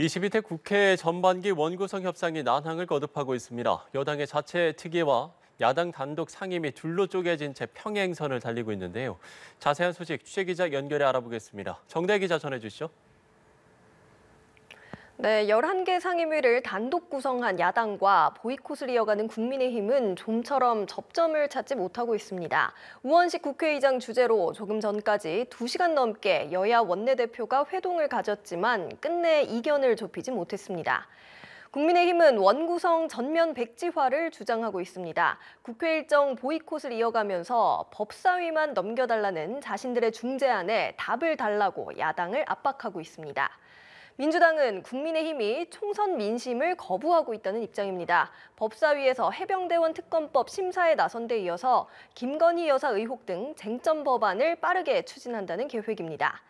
22대 국회 전반기 원구성 협상이 난항을 거듭하고 있습니다. 여당의 자체 특위와 야당 단독 상임이 둘로 쪼개진 채 평행선을 달리고 있는데요. 자세한 소식 취재기자 연결해 알아보겠습니다. 정대 기자 전해주시죠. 네, 11개 상임위를 단독 구성한 야당과 보이콧을 이어가는 국민의힘은 좀처럼 접점을 찾지 못하고 있습니다. 우원식 국회의장 주제로 조금 전까지 2시간 넘게 여야 원내대표가 회동을 가졌지만 끝내 이견을 좁히지 못했습니다. 국민의힘은 원구성 전면 백지화를 주장하고 있습니다. 국회 일정 보이콧을 이어가면서 법사위만 넘겨달라는 자신들의 중재안에 답을 달라고 야당을 압박하고 있습니다. 민주당은 국민의힘이 총선 민심을 거부하고 있다는 입장입니다. 법사위에서 해병대원 특검법 심사에 나선 데 이어서 김건희 여사 의혹 등 쟁점 법안을 빠르게 추진한다는 계획입니다.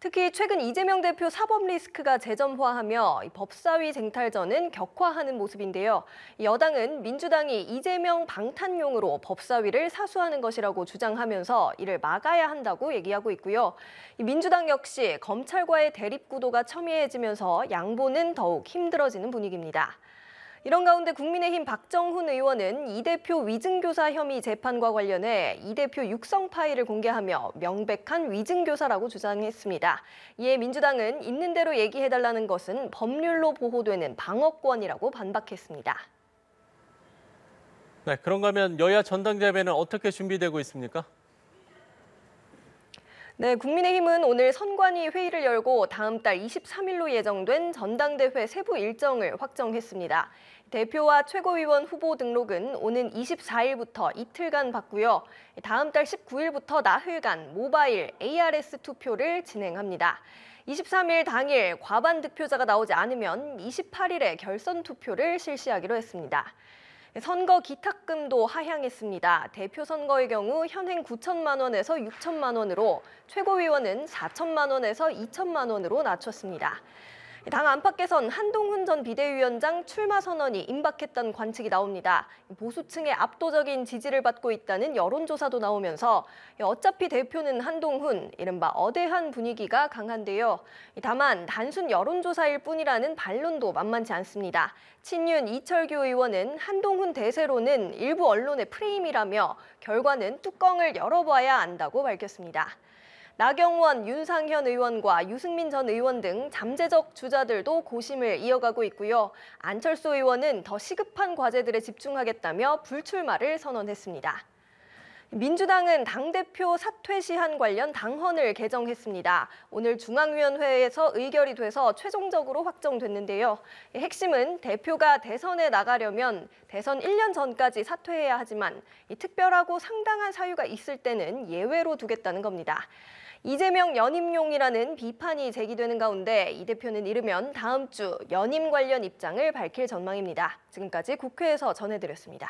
특히 최근 이재명 대표 사법 리스크가 재점화하며 법사위 쟁탈전은 격화하는 모습인데요. 여당은 민주당이 이재명 방탄용으로 법사위를 사수하는 것이라고 주장하면서 이를 막아야 한다고 얘기하고 있고요. 민주당 역시 검찰과의 대립 구도가 첨예해지면서 양보는 더욱 힘들어지는 분위기입니다. 이런 가운데 국민의힘 박정훈 의원은 이 대표 위증교사 혐의 재판과 관련해 이 대표 육성 파일을 공개하며 명백한 위증교사라고 주장했습니다. 이에 민주당은 있는 대로 얘기해달라는 것은 법률로 보호되는 방어권이라고 반박했습니다. 네, 그런가 하면 여야 전당대회는 어떻게 준비되고 있습니까? 네, 국민의힘은 오늘 선관위 회의를 열고 다음 달 23일로 예정된 전당대회 세부 일정을 확정했습니다. 대표와 최고위원 후보 등록은 오는 24일부터 이틀간 받고요. 다음 달 19일부터 나흘간 모바일 ARS 투표를 진행합니다. 23일 당일 과반 득표자가 나오지 않으면 28일에 결선 투표를 실시하기로 했습니다. 선거 기탁금도 하향했습니다. 대표 선거의 경우 현행 9천만 원에서 6천만 원으로 최고위원은 4천만 원에서 2천만 원으로 낮췄습니다. 당 안팎에선 한동훈 전 비대위원장 출마 선언이 임박했던 관측이 나옵니다. 보수층의 압도적인 지지를 받고 있다는 여론조사도 나오면서 어차피 대표는 한동훈, 이른바 어대한 분위기가 강한데요. 다만 단순 여론조사일 뿐이라는 반론도 만만치 않습니다. 친윤 이철규 의원은 한동훈 대세로는 일부 언론의 프레임이라며 결과는 뚜껑을 열어봐야 한다고 밝혔습니다. 나경원, 윤상현 의원과 유승민 전 의원 등 잠재적 주자들도 고심을 이어가고 있고요. 안철수 의원은 더 시급한 과제들에 집중하겠다며 불출마를 선언했습니다. 민주당은 당대표 사퇴 시한 관련 당헌을 개정했습니다. 오늘 중앙위원회에서 의결이 돼서 최종적으로 확정됐는데요. 핵심은 대표가 대선에 나가려면 대선 1년 전까지 사퇴해야 하지만 특별하고 상당한 사유가 있을 때는 예외로 두겠다는 겁니다. 이재명 연임용이라는 비판이 제기되는 가운데 이 대표는 이르면 다음 주 연임 관련 입장을 밝힐 전망입니다. 지금까지 국회에서 전해드렸습니다.